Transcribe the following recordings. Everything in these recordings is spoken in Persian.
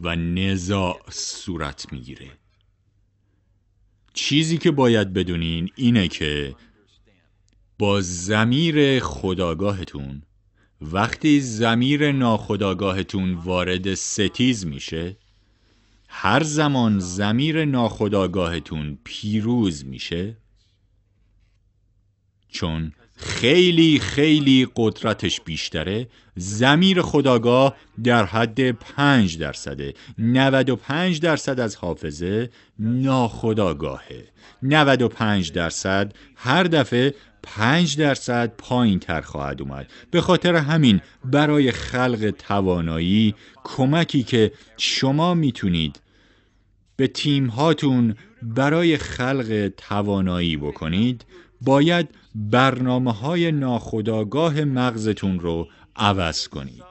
و نزاع صورت میگیره چیزی که باید بدونین اینه که با زمیر خداگاهتون وقتی زمیر ناخداگاهتون وارد ستیز میشه هر زمان زمیر ناخداگاهتون پیروز میشه چون خیلی خیلی قدرتش بیشتره زمیر خداگاه در حد 5 درصده 95 درصد از حافظه ناخداگاهه 95 درصد هر دفعه 5 درصد پایین تر خواهد اومد به خاطر همین برای خلق توانایی کمکی که شما میتونید به تیم هاتون برای خلق توانایی بکنید باید برنامه های ناخودآگاه مغزتون رو عوض کنید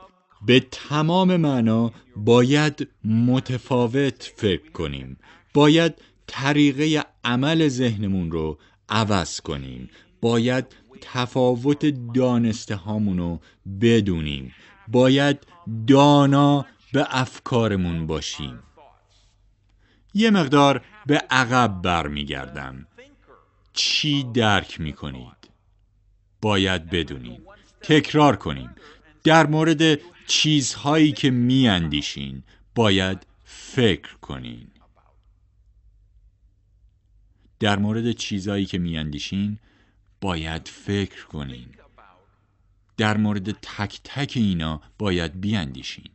به تمام معنا باید متفاوت فکر کنیم باید طریقه عمل ذهنمون رو عوض کنیم باید تفاوت دانسته رو بدونیم باید دانا به افکارمون باشیم یه مقدار به عقب برمیگردم چی درک میکنید؟ باید بدونیم تکرار کنیم در مورد چیزهایی که می اندیشین باید فکر کنین در مورد چیزهایی که می اندیشین باید فکر کنین در مورد تک تک اینا باید بیاندیشین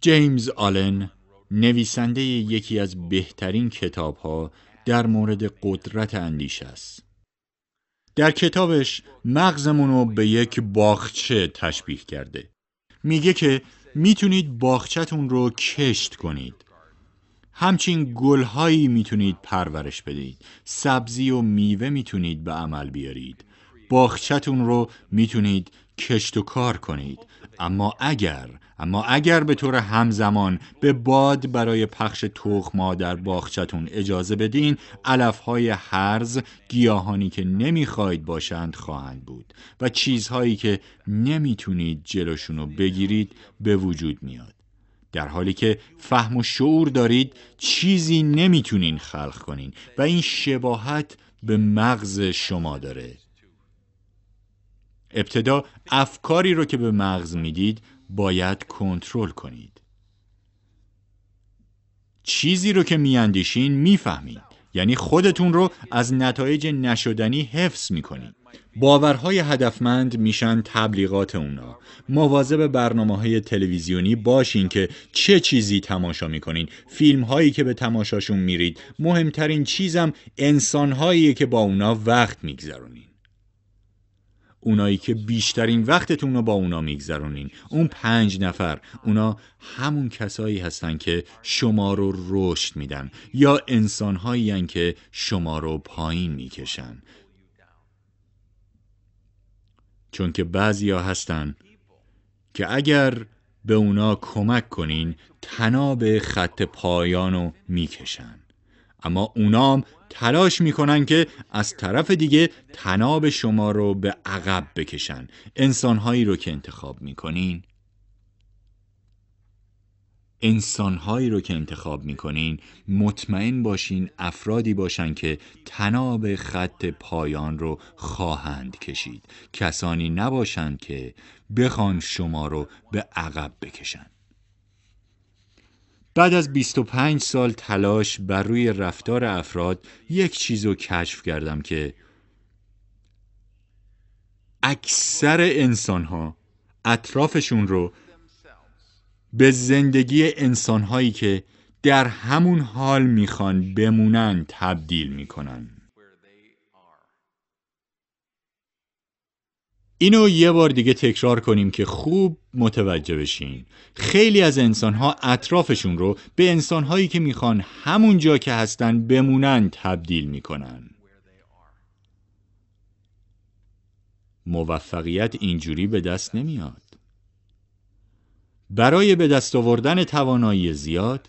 جیمز آلن نویسنده یکی از بهترین کتاب ها در مورد قدرت اندیشه است در کتابش مغزمون رو به یک باغچه تشبیه کرده میگه که میتونید باغچتون رو کشت کنید همچین گلهایی میتونید پرورش بدید سبزی و میوه میتونید به عمل بیارید باخچتون رو میتونید کشت و کار کنید اما اگر اما اگر به طور همزمان به باد برای پخش تخما در باخچتون اجازه بدین علفهای هرز گیاهانی که نمیخواید باشند خواهند بود و چیزهایی که نمیتونید جلوشونو رو بگیرید به وجود میاد در حالی که فهم و شعور دارید چیزی نمیتونین خلق کنین و این شباهت به مغز شما داره ابتدا افکاری رو که به مغز میدید باید کنترل کنید چیزی رو که میاندیشین میفهمید یعنی خودتون رو از نتایج نشدنی حفظ میکنید باورهای هدفمند میشن تبلیغات اونا مواظب برنامه های تلویزیونی باشین که چه چیزی تماشا میکنین فیلم هایی که به تماشاشون میرید مهمترین چیزم انسان هایی که با اونا وقت میگذرونین اونایی که بیشترین وقتتون رو با اونا میگذرونین اون پنج نفر اونا همون کسایی هستن که شما رو رشد میدن یا انسانهایی که شما رو پایین میکشن چون که ها هستن که اگر به اونا کمک کنین تناب خط پایان رو میکشن اما اونام تلاش میکنن که از طرف دیگه تناب شما رو به عقب بکشن انسانهایی رو که انتخاب میکنین هایی رو که انتخاب میکنین مطمئن باشین افرادی باشن که تناب خط پایان رو خواهند کشید کسانی نباشند که بخوان شما رو به عقب بکشن بعد از 25 سال تلاش بر روی رفتار افراد یک چیز رو کشف کردم که اکثر انسان ها اطرافشون رو به زندگی انسان هایی که در همون حال میخوان بمونن تبدیل میکنن اینو یه بار دیگه تکرار کنیم که خوب متوجه بشین خیلی از انسانها اطرافشون رو به انسانهایی که میخوان همونجا که هستن بمونن تبدیل میکنن موفقیت اینجوری به دست نمیاد برای به دست آوردن توانایی زیاد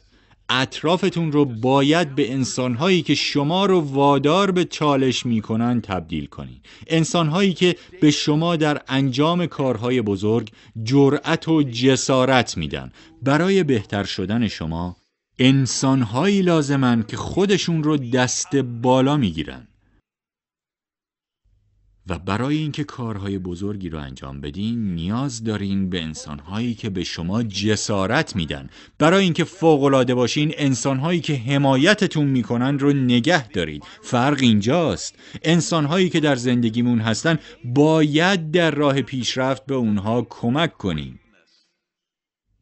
اطرافتون رو باید به انسانهایی که شما رو وادار به چالش میکنن تبدیل کنید انسانهایی که به شما در انجام کارهای بزرگ جرأت و جسارت میدن برای بهتر شدن شما انسانهایی لازمن که خودشون رو دست بالا میگیرن و برای اینکه کارهای بزرگی رو انجام بدین نیاز دارین به انسانهایی که به شما جسارت میدن برای اینکه فوقالعاده باشین انسانهایی که حمایتتون میکنن رو نگه دارید فرق اینجاست انسانهایی که در زندگیمون هستن باید در راه پیشرفت به اونها کمک کنیم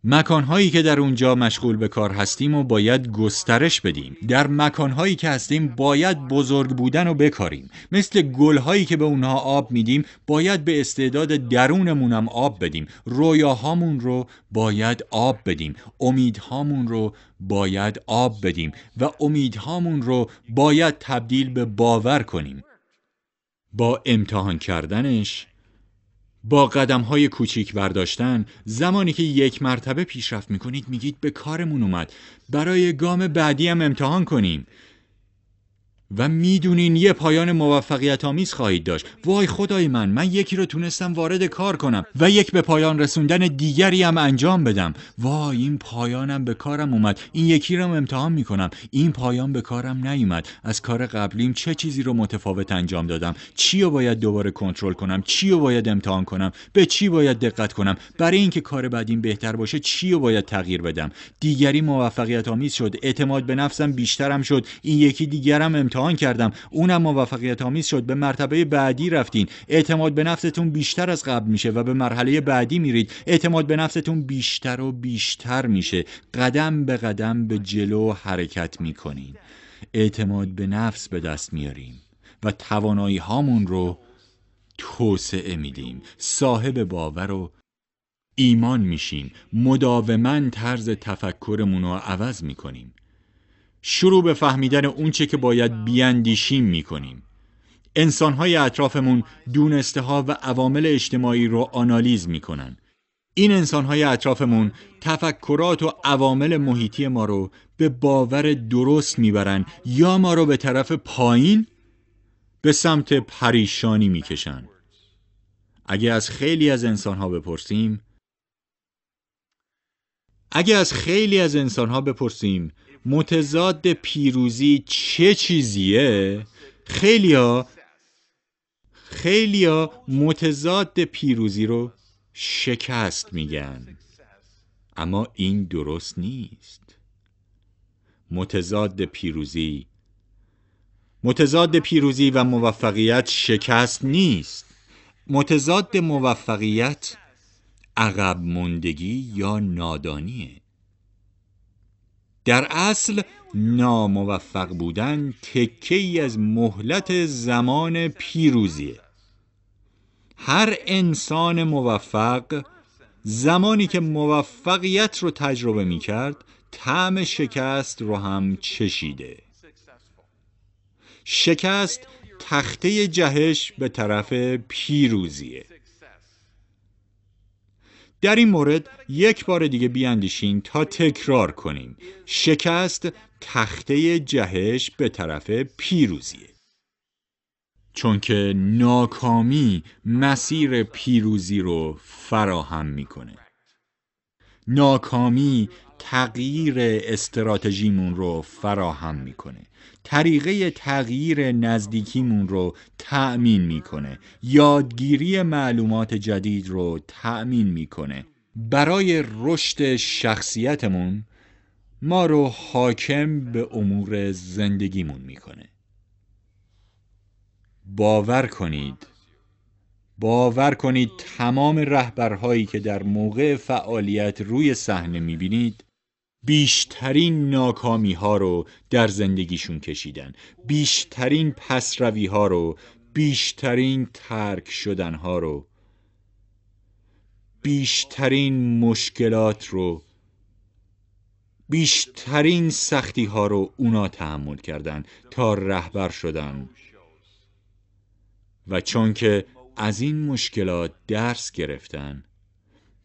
مکانهایی که در اونجا مشغول به کار هستیم و باید گسترش بدیم در مکانهایی که هستیم باید بزرگ بودن و بکاریم مثل گلهایی که به اونها آب میدیم باید به استعداد درونمونم آب بدیم رویاهامون رو باید آب بدیم امیدهامون رو باید آب بدیم و امیدهامون رو باید تبدیل به باور کنیم با امتحان کردنش با قدم های کوچیک برداشتن زمانی که یک مرتبه پیشرفت میکنید میگید به کارمون اومد برای گام بعدی هم امتحان کنیم و میدونین یه پایان موفقیت آمیز خواهید داشت وای خدای من من یکی رو تونستم وارد کار کنم و یک به پایان رسوندن دیگری هم انجام بدم وای این پایانم به کارم اومد این یکی رو امتحان میکنم این پایان به کارم نیومد از کار قبلیم چه چیزی رو متفاوت انجام دادم چی رو باید دوباره کنترل کنم چی رو باید امتحان کنم به چی باید دقت کنم برای اینکه کار بعدیم بهتر باشه چی رو باید تغییر بدم دیگری موفقیت آمیز شد اعتماد به نفسم بیشترم شد این یکی دیگرم امتحان امتحان کردم اونم موفقیت آمیز شد به مرتبه بعدی رفتین اعتماد به نفستون بیشتر از قبل میشه و به مرحله بعدی میرید اعتماد به نفستون بیشتر و بیشتر میشه قدم به قدم به جلو حرکت میکنین اعتماد به نفس به دست میاریم و توانایی هامون رو توسعه میدیم صاحب باور و ایمان میشیم مداوما طرز تفکرمون رو عوض میکنیم شروع به فهمیدن اونچه که باید بیاندیشیم میکنیم انسانهای اطرافمون دونسته ها و عوامل اجتماعی رو آنالیز میکنن این انسانهای اطرافمون تفکرات و عوامل محیطی ما رو به باور درست میبرن یا ما رو به طرف پایین به سمت پریشانی میکشن اگه از خیلی از انسانها بپرسیم اگه از خیلی از انسانها بپرسیم متضاد پیروزی چه چیزیه خیلی ها خیلی ها متضاد پیروزی رو شکست میگن اما این درست نیست متضاد پیروزی متضاد پیروزی و موفقیت شکست نیست متضاد موفقیت عقب موندگی یا نادانیه در اصل ناموفق بودن تکه ای از مهلت زمان پیروزیه هر انسان موفق زمانی که موفقیت رو تجربه می کرد طعم شکست رو هم چشیده شکست تخته جهش به طرف پیروزیه در این مورد یک بار دیگه بیندیشین تا تکرار کنیم شکست تخته جهش به طرف پیروزیه چون که ناکامی مسیر پیروزی رو فراهم میکنه ناکامی تغییر استراتژیمون رو فراهم میکنه طریقه تغییر نزدیکیمون رو تأمین میکنه یادگیری معلومات جدید رو تأمین میکنه برای رشد شخصیتمون ما رو حاکم به امور زندگیمون میکنه باور کنید باور کنید تمام رهبرهایی که در موقع فعالیت روی صحنه میبینید بیشترین ناکامی ها رو در زندگیشون کشیدن بیشترین روی ها رو بیشترین ترک شدن ها رو بیشترین مشکلات رو بیشترین سختی ها رو اونا تحمل کردند، تا رهبر شدن و چون که از این مشکلات درس گرفتن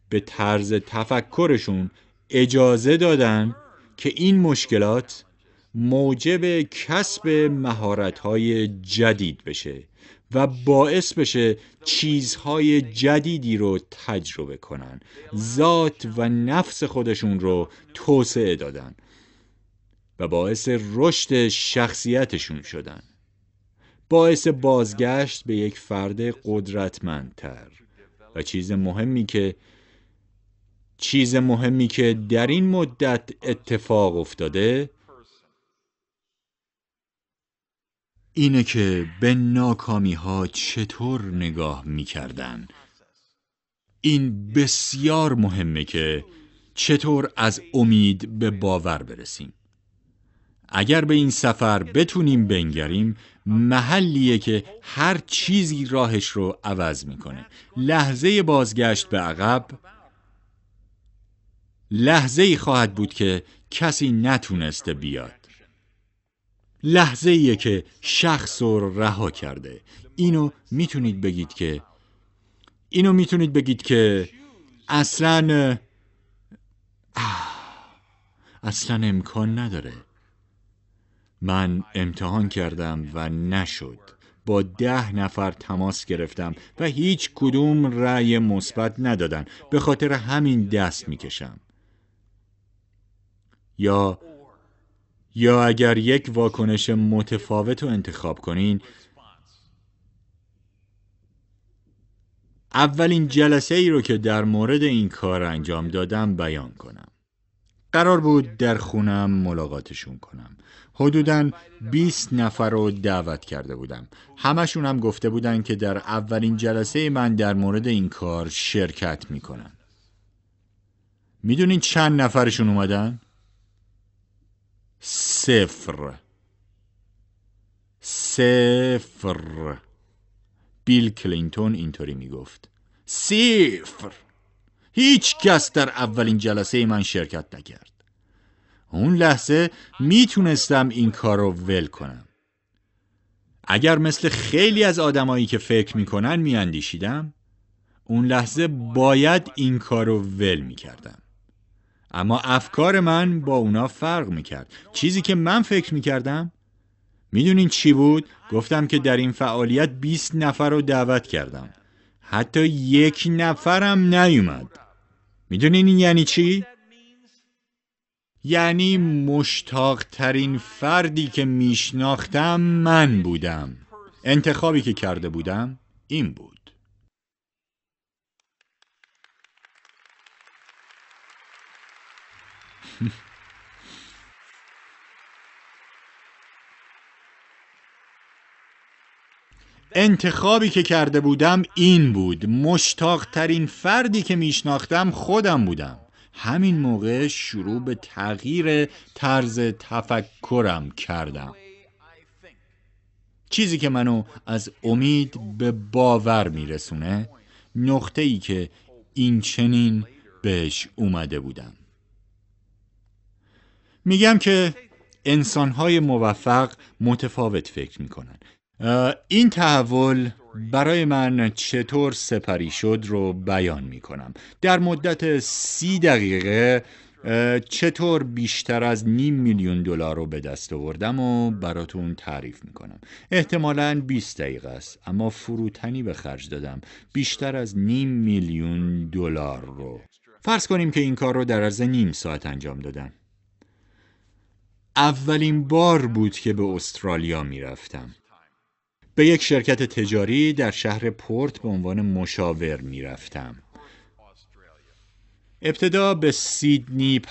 به طرز تفکرشون اجازه دادن که این مشکلات موجب کسب مهارت‌های جدید بشه و باعث بشه چیزهای جدیدی رو تجربه کنن ذات و نفس خودشون رو توسعه دادن و باعث رشد شخصیتشون شدن باعث بازگشت به یک فرد قدرتمندتر و چیز مهمی که چیز مهمی که در این مدت اتفاق افتاده اینه که به ناکامی ها چطور نگاه میکردن این بسیار مهمه که چطور از امید به باور برسیم اگر به این سفر بتونیم بنگریم محلیه که هر چیزی راهش رو عوض میکنه لحظه بازگشت به عقب لحظه ای خواهد بود که کسی نتونسته بیاد لحظه که شخص رو رها کرده اینو میتونید بگید که اینو میتونید بگید که اصلا اصلا امکان نداره من امتحان کردم و نشد با ده نفر تماس گرفتم و هیچ کدوم رأی مثبت ندادن به خاطر همین دست میکشم یا یا اگر یک واکنش متفاوت رو انتخاب کنین اولین جلسه ای رو که در مورد این کار انجام دادم بیان کنم قرار بود در خونم ملاقاتشون کنم حدوداً 20 نفر رو دعوت کرده بودم همشون هم گفته بودن که در اولین جلسه من در مورد این کار شرکت میکنن میدونین چند نفرشون اومدن؟ صفر صفر بیل کلینتون اینطوری میگفت سیفر. هیچ کس در اولین جلسه من شرکت نکرد اون لحظه میتونستم این کار رو ول کنم اگر مثل خیلی از آدمایی که فکر میکنن میاندیشیدم اون لحظه باید این کار رو ول میکردم اما افکار من با اونا فرق میکرد چیزی که من فکر میکردم میدونین چی بود؟ گفتم که در این فعالیت 20 نفر رو دعوت کردم حتی یک نفرم نیومد میدونین این یعنی چی؟ یعنی مشتاقترین فردی که میشناختم من بودم انتخابی که کرده بودم این بود انتخابی که کرده بودم این بود مشتاق ترین فردی که میشناختم خودم بودم همین موقع شروع به تغییر طرز تفکرم کردم چیزی که منو از امید به باور میرسونه نقطه ای که این چنین بهش اومده بودم میگم که انسانهای موفق متفاوت فکر میکنن این تحول برای من چطور سپری شد رو بیان میکنم در مدت سی دقیقه چطور بیشتر از نیم میلیون دلار رو به دست آوردم و براتون تعریف میکنم احتمالا 20 دقیقه است اما فروتنی به خرج دادم بیشتر از نیم میلیون دلار رو فرض کنیم که این کار رو در عرض نیم ساعت انجام دادم اولین بار بود که به استرالیا می رفتم. به یک شرکت تجاری در شهر پورت به عنوان مشاور می رفتم. ابتدا به سیدنی